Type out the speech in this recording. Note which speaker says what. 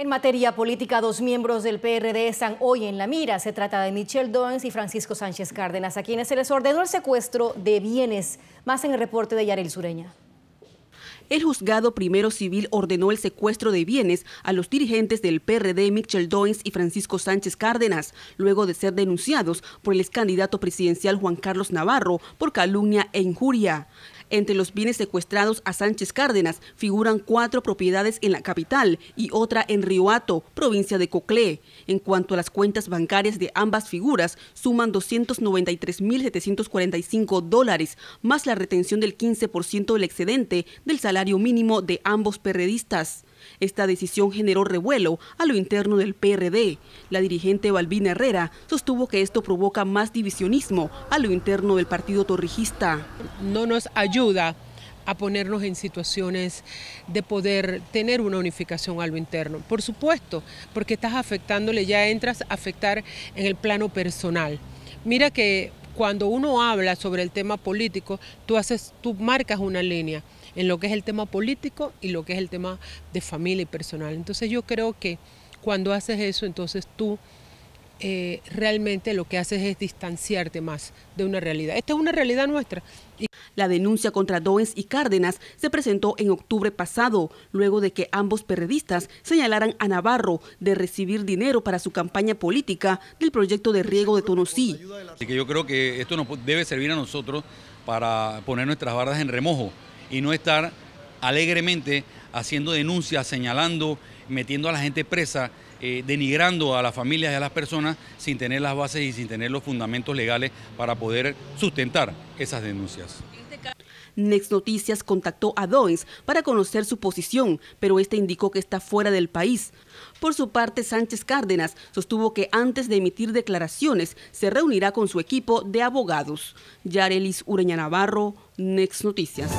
Speaker 1: En materia política, dos miembros del PRD están hoy en la mira. Se trata de Michelle Dons y Francisco Sánchez Cárdenas, a quienes se les ordenó el secuestro de bienes. Más en el reporte de Yarel Sureña.
Speaker 2: El juzgado primero civil ordenó el secuestro de bienes a los dirigentes del PRD Michel Doins y Francisco Sánchez Cárdenas, luego de ser denunciados por el ex candidato presidencial Juan Carlos Navarro por calumnia e injuria. Entre los bienes secuestrados a Sánchez Cárdenas figuran cuatro propiedades en la capital y otra en Riohato, provincia de Coclé. En cuanto a las cuentas bancarias de ambas figuras, suman 293.745 dólares, más la retención del 15% del excedente del salario mínimo de ambos perredistas. Esta decisión generó revuelo a lo interno del PRD. La dirigente Balbina Herrera sostuvo que esto provoca más divisionismo a lo interno del partido torrijista. No nos ayuda
Speaker 3: a ponernos en situaciones de poder tener una unificación a lo interno. Por supuesto, porque estás afectándole, ya entras a afectar en el plano personal. Mira que cuando uno habla sobre el tema político, tú, haces, tú marcas una línea en lo que es el tema político y lo que es el tema de familia y personal. Entonces yo creo que cuando haces eso, entonces tú eh, realmente lo que haces es
Speaker 2: distanciarte más de una realidad. Esta es una realidad nuestra. La denuncia contra Doens y Cárdenas se presentó en octubre pasado, luego de que ambos periodistas señalaran a Navarro de recibir dinero para su campaña política del proyecto de riego de Tonosí.
Speaker 1: Así que yo creo que esto nos debe servir a nosotros para poner nuestras bardas en remojo y no estar alegremente haciendo denuncias, señalando metiendo a la gente presa, eh, denigrando a las familias y a las personas sin tener las bases y sin tener los fundamentos legales para poder sustentar esas denuncias. Next
Speaker 2: Noticias contactó a Doens para conocer su posición, pero este indicó que está fuera del país. Por su parte, Sánchez Cárdenas sostuvo que antes de emitir declaraciones se reunirá con su equipo de abogados. Yarelis Ureña Navarro, Next Noticias.